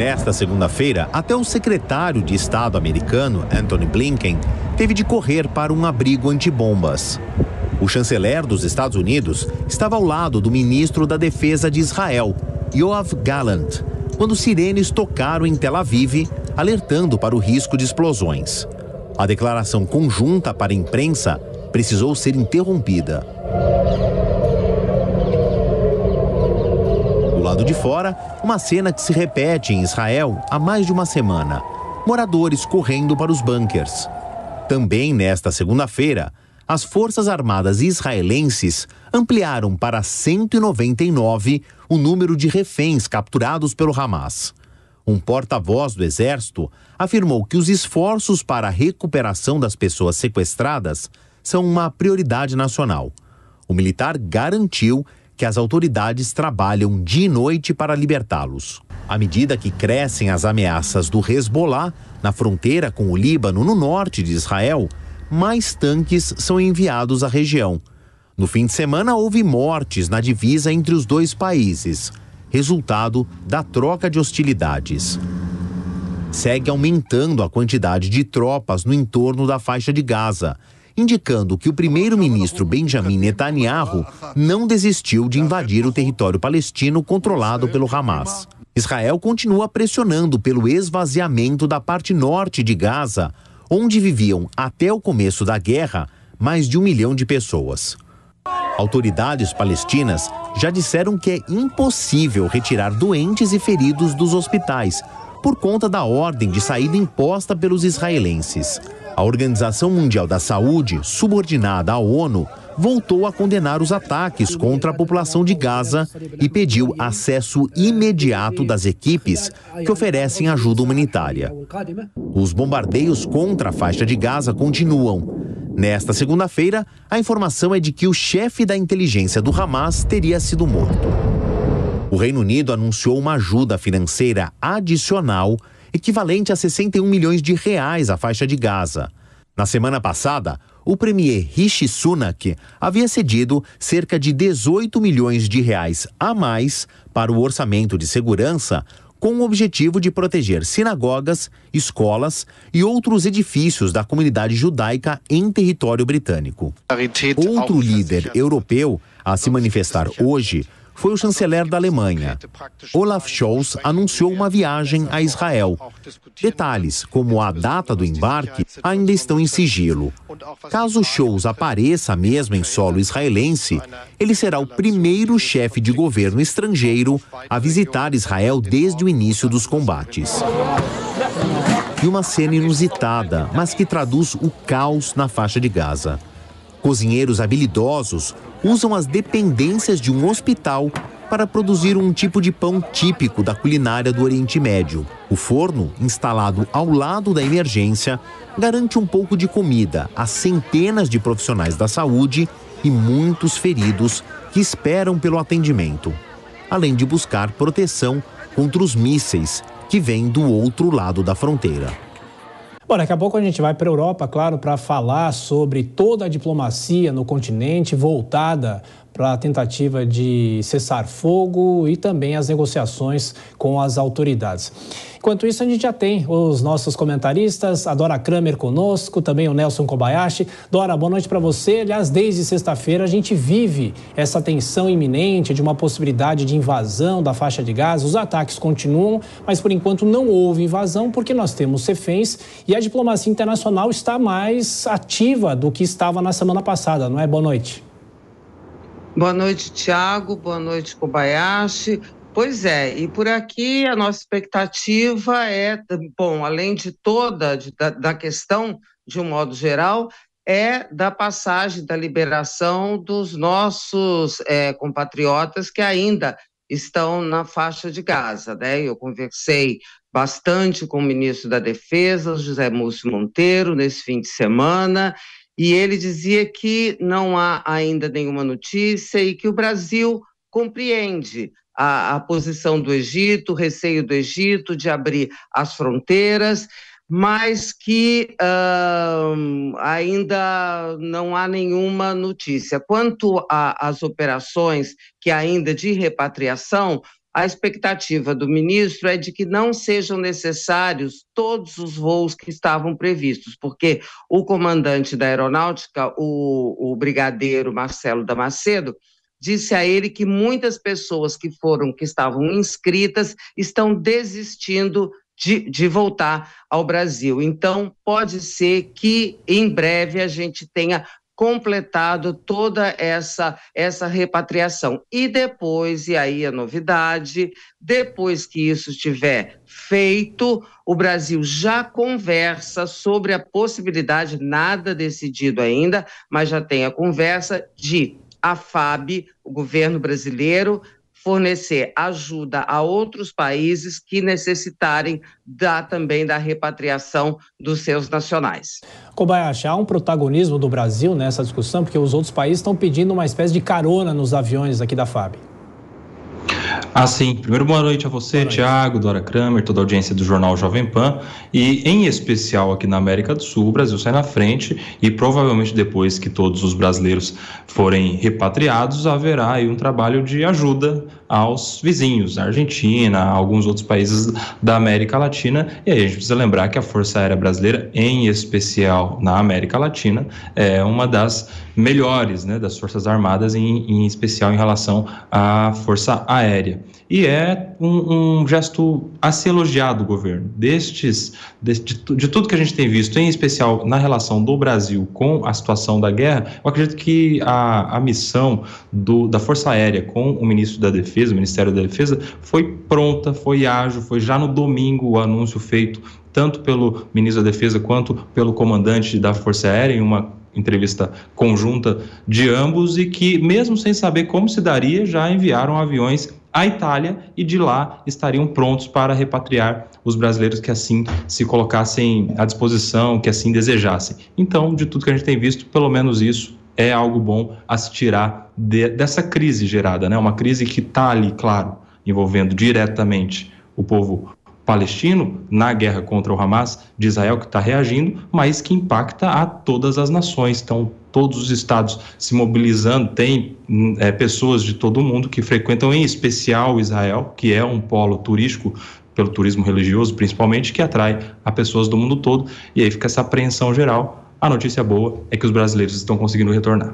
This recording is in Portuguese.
Nesta segunda-feira, até o secretário de Estado americano, Anthony Blinken, teve de correr para um abrigo antibombas. O chanceler dos Estados Unidos estava ao lado do ministro da Defesa de Israel, Yoav Gallant, quando sirenes tocaram em Tel Aviv, alertando para o risco de explosões. A declaração conjunta para a imprensa precisou ser interrompida. lado de fora, uma cena que se repete em Israel há mais de uma semana: moradores correndo para os bunkers. Também nesta segunda-feira, as Forças Armadas israelenses ampliaram para 199 o número de reféns capturados pelo Hamas. Um porta-voz do Exército afirmou que os esforços para a recuperação das pessoas sequestradas são uma prioridade nacional. O militar garantiu que as autoridades trabalham dia e noite para libertá-los. À medida que crescem as ameaças do Hezbollah na fronteira com o Líbano, no norte de Israel, mais tanques são enviados à região. No fim de semana, houve mortes na divisa entre os dois países, resultado da troca de hostilidades. Segue aumentando a quantidade de tropas no entorno da faixa de Gaza indicando que o primeiro-ministro Benjamin Netanyahu não desistiu de invadir o território palestino controlado pelo Hamas. Israel continua pressionando pelo esvaziamento da parte norte de Gaza, onde viviam até o começo da guerra mais de um milhão de pessoas. Autoridades palestinas já disseram que é impossível retirar doentes e feridos dos hospitais por conta da ordem de saída imposta pelos israelenses. A Organização Mundial da Saúde, subordinada à ONU, voltou a condenar os ataques contra a população de Gaza e pediu acesso imediato das equipes que oferecem ajuda humanitária. Os bombardeios contra a faixa de Gaza continuam. Nesta segunda-feira, a informação é de que o chefe da inteligência do Hamas teria sido morto. O Reino Unido anunciou uma ajuda financeira adicional equivalente a 61 milhões de reais à faixa de Gaza. Na semana passada, o premier Rishi Sunak havia cedido cerca de 18 milhões de reais a mais para o orçamento de segurança, com o objetivo de proteger sinagogas, escolas e outros edifícios da comunidade judaica em território britânico. Outro líder europeu a se manifestar hoje foi o chanceler da Alemanha. Olaf Scholz anunciou uma viagem a Israel. Detalhes, como a data do embarque, ainda estão em sigilo. Caso Scholz apareça mesmo em solo israelense, ele será o primeiro chefe de governo estrangeiro a visitar Israel desde o início dos combates e uma cena inusitada, mas que traduz o caos na faixa de Gaza. Cozinheiros habilidosos usam as dependências de um hospital para produzir um tipo de pão típico da culinária do Oriente Médio. O forno, instalado ao lado da emergência, garante um pouco de comida a centenas de profissionais da saúde e muitos feridos que esperam pelo atendimento, além de buscar proteção contra os mísseis que vêm do outro lado da fronteira. Bom, daqui a pouco a gente vai para a Europa, claro, para falar sobre toda a diplomacia no continente voltada para a tentativa de cessar fogo e também as negociações com as autoridades. Enquanto isso, a gente já tem os nossos comentaristas, a Dora Kramer conosco, também o Nelson Kobayashi. Dora, boa noite para você. Aliás, desde sexta-feira a gente vive essa tensão iminente de uma possibilidade de invasão da faixa de Gaza. Os ataques continuam, mas por enquanto não houve invasão porque nós temos reféns e a diplomacia internacional está mais ativa do que estava na semana passada, não é? Boa noite. Boa noite, Tiago. Boa noite, Kobayashi. Pois é, e por aqui a nossa expectativa é, bom, além de toda de, da, da questão, de um modo geral, é da passagem, da liberação dos nossos é, compatriotas que ainda estão na faixa de Gaza. Né? Eu conversei bastante com o ministro da Defesa, José Múcio Monteiro, nesse fim de semana, e ele dizia que não há ainda nenhuma notícia e que o Brasil compreende a, a posição do Egito, o receio do Egito de abrir as fronteiras, mas que uh, ainda não há nenhuma notícia. Quanto às operações que ainda de repatriação, a expectativa do ministro é de que não sejam necessários todos os voos que estavam previstos, porque o comandante da aeronáutica, o, o brigadeiro Marcelo Macedo, disse a ele que muitas pessoas que foram, que estavam inscritas, estão desistindo de, de, voltar ao Brasil. Então, pode ser que em breve a gente tenha completado toda essa essa repatriação. E depois, e aí a novidade, depois que isso estiver feito, o Brasil já conversa sobre a possibilidade, nada decidido ainda, mas já tem a conversa de a FAB, o governo brasileiro, fornecer ajuda a outros países que necessitarem da, também da repatriação dos seus nacionais. Kobayashi, há um protagonismo do Brasil nessa discussão, porque os outros países estão pedindo uma espécie de carona nos aviões aqui da FAB. Ah, sim. Primeiro, boa noite a você, Tiago, Dora Kramer, toda a audiência do Jornal Jovem Pan. E, em especial, aqui na América do Sul, o Brasil sai na frente e, provavelmente, depois que todos os brasileiros forem repatriados, haverá aí um trabalho de ajuda aos vizinhos, Argentina, a alguns outros países da América Latina. E aí a gente precisa lembrar que a Força Aérea Brasileira, em especial na América Latina, é uma das melhores né, das Forças Armadas, em, em especial em relação à Força Aérea. E é um, um gesto a ser elogiado, governo. Destes, de, de, de tudo que a gente tem visto, em especial na relação do Brasil com a situação da guerra, eu acredito que a, a missão do, da Força Aérea com o ministro da Defesa Defesa, o Ministério da Defesa, foi pronta, foi ágil, foi já no domingo o anúncio feito tanto pelo ministro da Defesa quanto pelo comandante da Força Aérea em uma entrevista conjunta de ambos e que mesmo sem saber como se daria, já enviaram aviões à Itália e de lá estariam prontos para repatriar os brasileiros que assim se colocassem à disposição, que assim desejassem. Então, de tudo que a gente tem visto, pelo menos isso é algo bom a se tirar de, dessa crise gerada, né? Uma crise que está ali, claro, envolvendo diretamente o povo palestino na guerra contra o Hamas de Israel que está reagindo, mas que impacta a todas as nações. Então, todos os estados se mobilizando, tem é, pessoas de todo o mundo que frequentam, em especial Israel, que é um polo turístico pelo turismo religioso, principalmente, que atrai a pessoas do mundo todo. E aí fica essa apreensão geral a notícia boa é que os brasileiros estão conseguindo retornar.